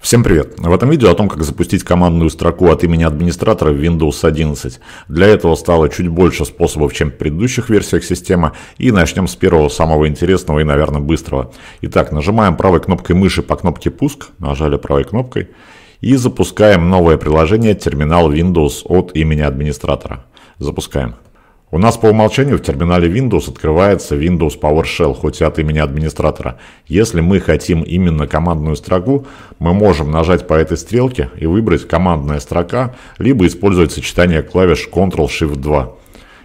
Всем привет! В этом видео о том, как запустить командную строку от имени администратора в Windows 11. Для этого стало чуть больше способов, чем в предыдущих версиях системы, и начнем с первого самого интересного и, наверное, быстрого. Итак, нажимаем правой кнопкой мыши по кнопке «Пуск», нажали правой кнопкой, и запускаем новое приложение терминал Windows от имени администратора. Запускаем. У нас по умолчанию в терминале Windows открывается Windows PowerShell, хоть и от имени администратора. Если мы хотим именно командную строку, мы можем нажать по этой стрелке и выбрать «Командная строка», либо использовать сочетание клавиш Ctrl-Shift-2.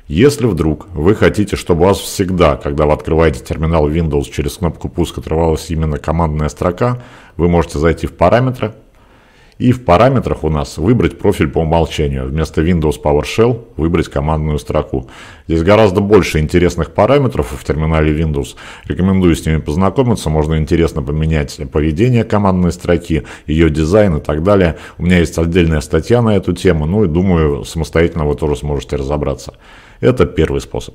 Если вдруг вы хотите, чтобы у вас всегда, когда вы открываете терминал Windows через кнопку «Пуск» открывалась именно командная строка, вы можете зайти в «Параметры», и в параметрах у нас выбрать профиль по умолчанию. Вместо Windows PowerShell выбрать командную строку. Здесь гораздо больше интересных параметров в терминале Windows. Рекомендую с ними познакомиться. Можно интересно поменять поведение командной строки, ее дизайн и так далее. У меня есть отдельная статья на эту тему. Ну и думаю, самостоятельно вы тоже сможете разобраться. Это первый способ.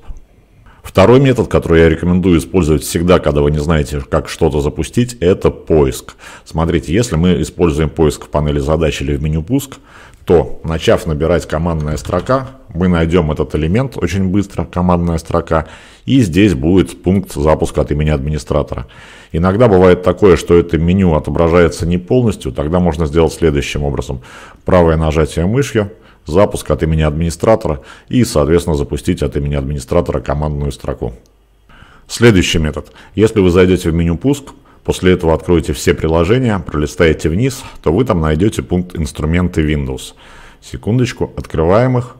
Второй метод, который я рекомендую использовать всегда, когда вы не знаете, как что-то запустить, это поиск. Смотрите, если мы используем поиск в панели задач или в меню пуск, то, начав набирать командная строка, мы найдем этот элемент очень быстро, командная строка, и здесь будет пункт запуска от имени администратора. Иногда бывает такое, что это меню отображается не полностью, тогда можно сделать следующим образом. Правое нажатие мышью – запуск от имени администратора и, соответственно, запустить от имени администратора командную строку. Следующий метод. Если вы зайдете в меню «Пуск», после этого откроете все приложения, пролистаете вниз, то вы там найдете пункт «Инструменты Windows». Секундочку, открываем их.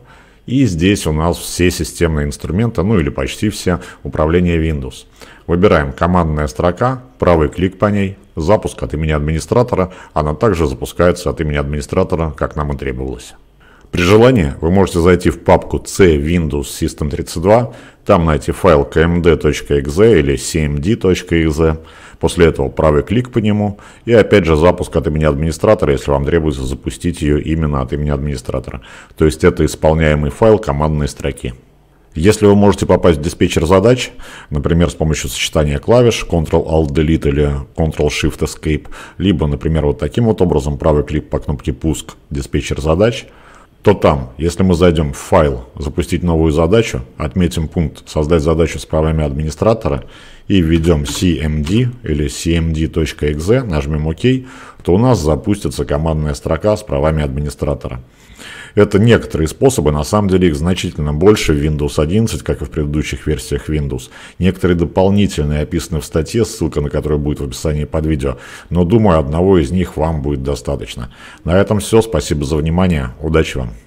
И здесь у нас все системные инструменты, ну или почти все, управление Windows. Выбираем «Командная строка», правый клик по ней, запуск от имени администратора. Она также запускается от имени администратора, как нам и требовалось. При желании вы можете зайти в папку C Windows System 32, там найти файл kmd.exe или cmd.exe, после этого правый клик по нему и опять же запуск от имени администратора, если вам требуется запустить ее именно от имени администратора. То есть это исполняемый файл командной строки. Если вы можете попасть в диспетчер задач, например, с помощью сочетания клавиш Ctrl-Alt-Delete или Ctrl-Shift-Escape, либо, например, вот таким вот образом правый клик по кнопке «Пуск» диспетчер задач – то там, если мы зайдем в файл «Запустить новую задачу», отметим пункт «Создать задачу с правами администратора» и введем cmd или cmd.exe, нажмем ОК, то у нас запустится командная строка с правами администратора. Это некоторые способы, на самом деле их значительно больше в Windows 11, как и в предыдущих версиях Windows. Некоторые дополнительные описаны в статье, ссылка на которую будет в описании под видео, но думаю, одного из них вам будет достаточно. На этом все, спасибо за внимание, удачи вам!